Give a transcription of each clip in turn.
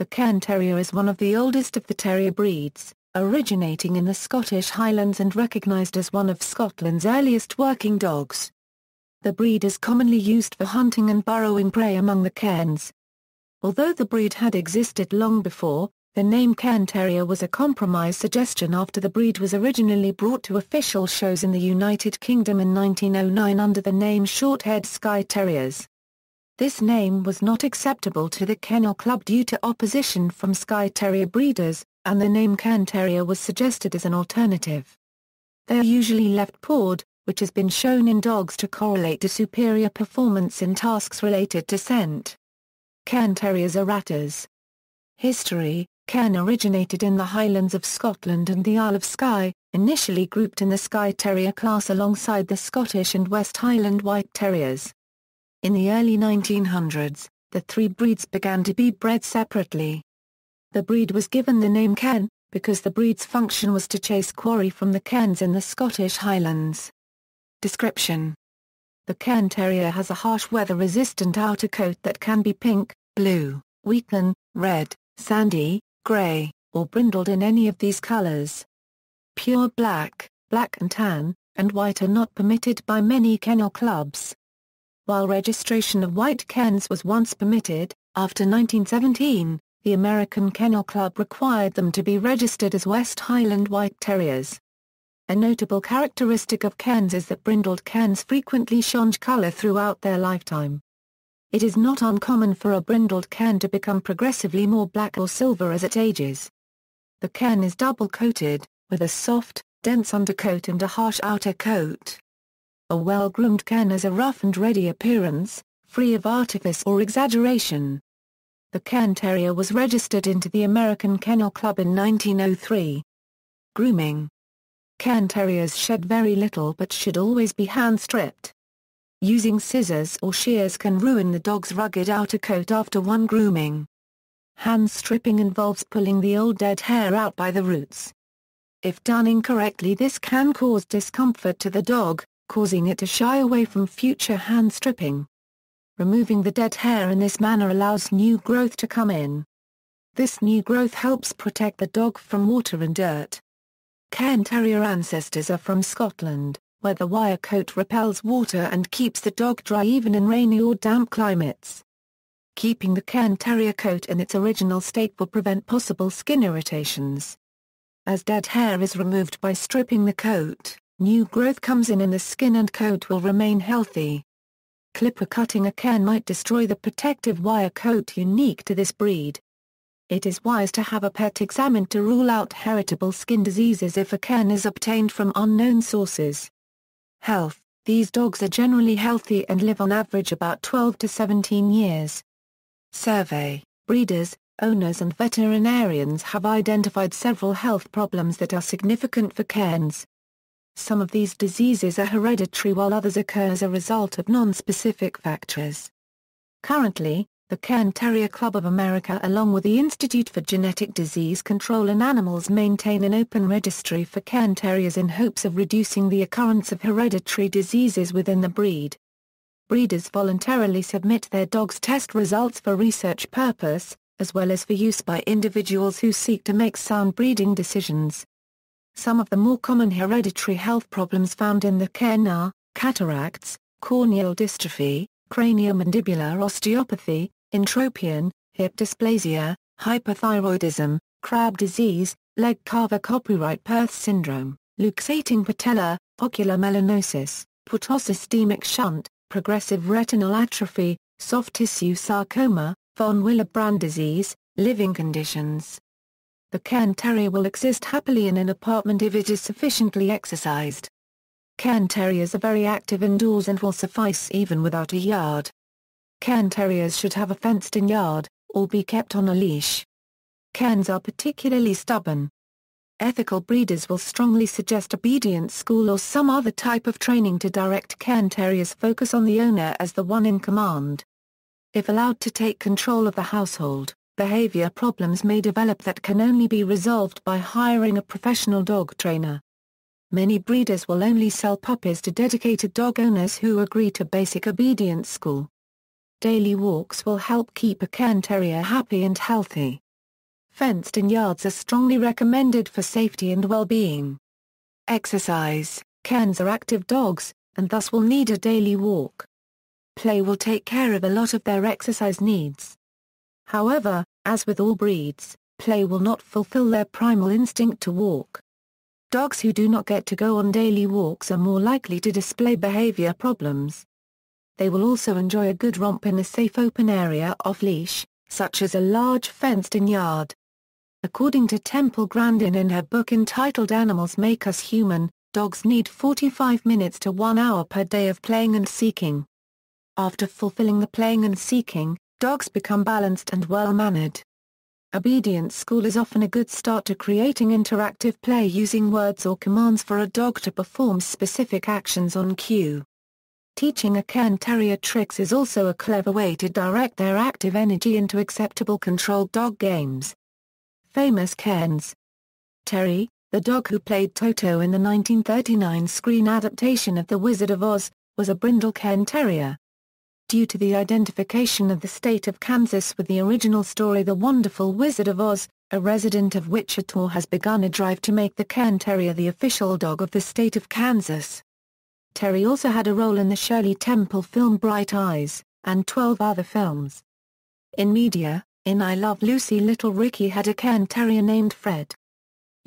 The Cairn Terrier is one of the oldest of the terrier breeds, originating in the Scottish Highlands and recognised as one of Scotland's earliest working dogs. The breed is commonly used for hunting and burrowing prey among the cairns. Although the breed had existed long before, the name Cairn Terrier was a compromise suggestion after the breed was originally brought to official shows in the United Kingdom in 1909 under the name Shorthaired Sky Terriers. This name was not acceptable to the Kennel Club due to opposition from Skye Terrier breeders, and the name Cairn Terrier was suggested as an alternative. They are usually left-pawed, which has been shown in dogs to correlate to superior performance in tasks related to scent. Cairn Terriers are ratters. History Cairn originated in the Highlands of Scotland and the Isle of Skye, initially grouped in the Skye Terrier class alongside the Scottish and West Highland White Terriers. In the early 1900s, the three breeds began to be bred separately. The breed was given the name Ken because the breed's function was to chase quarry from the cairns in the Scottish Highlands. Description The Cairn Terrier has a harsh weather-resistant outer coat that can be pink, blue, wheaten, red, sandy, grey, or brindled in any of these colours. Pure black, black and tan, and white are not permitted by many kennel clubs. While registration of white cairns was once permitted, after 1917, the American Kennel Club required them to be registered as West Highland White Terriers. A notable characteristic of cairns is that brindled cairns frequently change color throughout their lifetime. It is not uncommon for a brindled cairn to become progressively more black or silver as it ages. The cairn is double-coated, with a soft, dense undercoat and a harsh outer coat. A well-groomed Ken has a rough and ready appearance, free of artifice or exaggeration. The Cairn Terrier was registered into the American Kennel Club in 1903. Grooming Cairn Terriers shed very little but should always be hand-stripped. Using scissors or shears can ruin the dog's rugged outer coat after one grooming. Hand stripping involves pulling the old dead hair out by the roots. If done incorrectly this can cause discomfort to the dog, causing it to shy away from future hand stripping. Removing the dead hair in this manner allows new growth to come in. This new growth helps protect the dog from water and dirt. Cairn Terrier ancestors are from Scotland, where the wire coat repels water and keeps the dog dry even in rainy or damp climates. Keeping the Cairn Terrier coat in its original state will prevent possible skin irritations. As dead hair is removed by stripping the coat, New growth comes in and the skin and coat will remain healthy. Clipper cutting a cairn might destroy the protective wire coat unique to this breed. It is wise to have a pet examined to rule out heritable skin diseases if a cairn is obtained from unknown sources. Health These dogs are generally healthy and live on average about 12 to 17 years. Survey Breeders, owners and veterinarians have identified several health problems that are significant for cairns, some of these diseases are hereditary while others occur as a result of non-specific factors. Currently, the Cairn Terrier Club of America along with the Institute for Genetic Disease Control in Animals maintain an open registry for Cairn Terriers in hopes of reducing the occurrence of hereditary diseases within the breed. Breeders voluntarily submit their dogs' test results for research purpose, as well as for use by individuals who seek to make sound breeding decisions. Some of the more common hereditary health problems found in the cairn are, cataracts, corneal dystrophy, craniomandibular osteopathy, entropion, hip dysplasia, hyperthyroidism, Crab disease, leg carver copyright Perth syndrome, luxating patella, ocular melanosis, putosystemic shunt, progressive retinal atrophy, soft tissue sarcoma, von Willebrand disease, living conditions, the cairn terrier will exist happily in an apartment if it is sufficiently exercised. Cairn terriers are very active indoors and will suffice even without a yard. Cairn terriers should have a fenced-in yard, or be kept on a leash. Cairns are particularly stubborn. Ethical breeders will strongly suggest obedience school or some other type of training to direct cairn terriers focus on the owner as the one in command. If allowed to take control of the household, behavior problems may develop that can only be resolved by hiring a professional dog trainer. Many breeders will only sell puppies to dedicated dog owners who agree to basic obedience school. Daily walks will help keep a Cairn Terrier happy and healthy. Fenced-in yards are strongly recommended for safety and well-being. Exercise Cairns are active dogs, and thus will need a daily walk. Play will take care of a lot of their exercise needs. However, as with all breeds, play will not fulfill their primal instinct to walk. Dogs who do not get to go on daily walks are more likely to display behavior problems. They will also enjoy a good romp in a safe open area off-leash, such as a large fenced-in yard. According to Temple Grandin in her book entitled Animals Make Us Human, dogs need 45 minutes to 1 hour per day of playing and seeking. After fulfilling the playing and seeking, dogs become balanced and well-mannered. Obedience school is often a good start to creating interactive play using words or commands for a dog to perform specific actions on cue. Teaching a Cairn Terrier tricks is also a clever way to direct their active energy into acceptable controlled dog games. Famous Cairns Terry, the dog who played Toto in the 1939 screen adaptation of The Wizard of Oz, was a brindle Cairn Terrier due to the identification of the state of Kansas with the original story The Wonderful Wizard of Oz, a resident of Wichita has begun a drive to make the Cairn Terrier the official dog of the state of Kansas. Terry also had a role in the Shirley Temple film Bright Eyes, and 12 other films. In media, in I Love Lucy Little Ricky had a Cairn Terrier named Fred.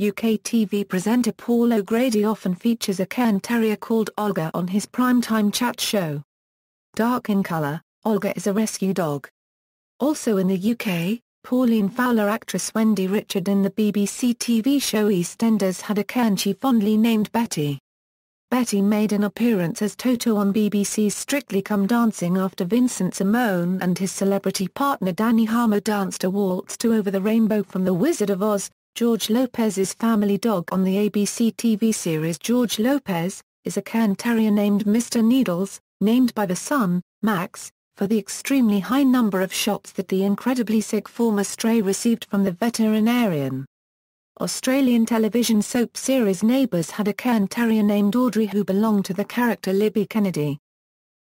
UK TV presenter Paul O'Grady often features a Cairn Terrier called Olga on his primetime chat show. Dark in color, Olga is a rescue dog. Also in the UK, Pauline Fowler actress Wendy Richard in the BBC TV show EastEnders had a cairn she fondly named Betty. Betty made an appearance as Toto on BBC's Strictly Come Dancing after Vincent Simone and his celebrity partner Danny Harmer danced a waltz to Over the Rainbow from The Wizard of Oz. George Lopez's family dog on the ABC TV series George Lopez, is a cairn terrier named Mr. Needles, named by the Sun, Max, for the extremely high number of shots that the incredibly sick former stray received from the veterinarian. Australian television soap series Neighbours had a cairn terrier named Audrey who belonged to the character Libby Kennedy.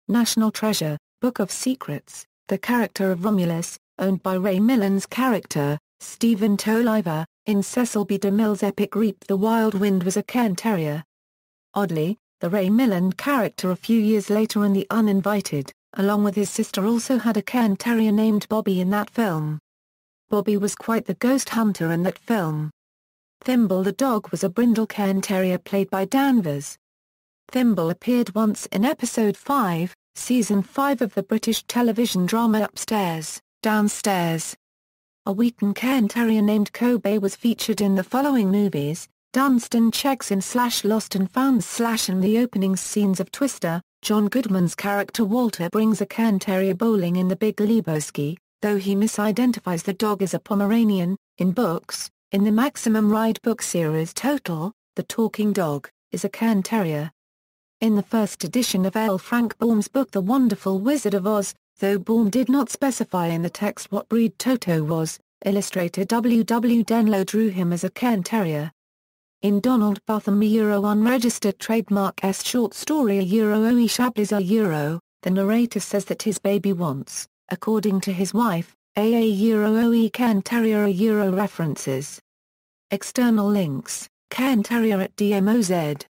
National Treasure, Book of Secrets, the character of Romulus, owned by Ray Milland's character, Stephen Toliver, in Cecil B. DeMille's epic Reap the Wild Wind was a cairn terrier. Oddly, the Ray Milland character a few years later in The Uninvited, along with his sister also had a cairn terrier named Bobby in that film. Bobby was quite the ghost hunter in that film. Thimble the dog was a brindle cairn terrier played by Danvers. Thimble appeared once in episode 5, season 5 of the British television drama Upstairs, Downstairs. A Wheaton cairn terrier named Kobe was featured in the following movies, Dunstan checks in slash lost and found slash in the opening scenes of Twister, John Goodman's character Walter brings a cairn terrier bowling in the Big Lebowski, though he misidentifies the dog as a Pomeranian, in books, in the Maximum Ride book series Total, the talking dog, is a cairn terrier. In the first edition of L. Frank Baum's book The Wonderful Wizard of Oz, though Baum did not specify in the text what breed Toto was, illustrator W. W. Denlow drew him as a cairn terrier. In Donald Bartham Euro unregistered trademark S short story Euro Oe Shabliza Euro, the narrator says that his baby wants, according to his wife, a Euro Oe Cairn Terrier Euro references. External links, Cairn Terrier at DMOZ.